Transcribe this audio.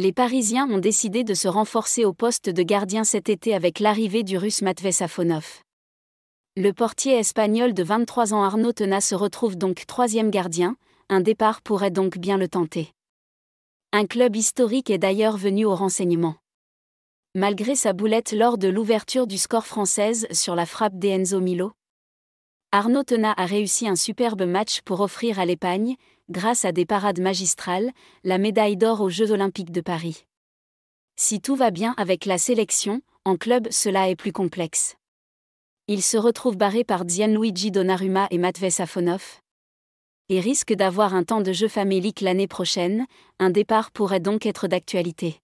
les Parisiens ont décidé de se renforcer au poste de gardien cet été avec l'arrivée du russe Matvei Safonov. Le portier espagnol de 23 ans Arnaud Tena se retrouve donc troisième gardien, un départ pourrait donc bien le tenter. Un club historique est d'ailleurs venu au renseignement. Malgré sa boulette lors de l'ouverture du score française sur la frappe d'Enzo Milo, Arnaud Tena a réussi un superbe match pour offrir à l'Espagne, grâce à des parades magistrales, la médaille d'or aux Jeux olympiques de Paris. Si tout va bien avec la sélection, en club cela est plus complexe. Il se retrouve barré par Gianluigi Donnarumma et Matvei Safonov. Et risque d'avoir un temps de jeu famélique l'année prochaine, un départ pourrait donc être d'actualité.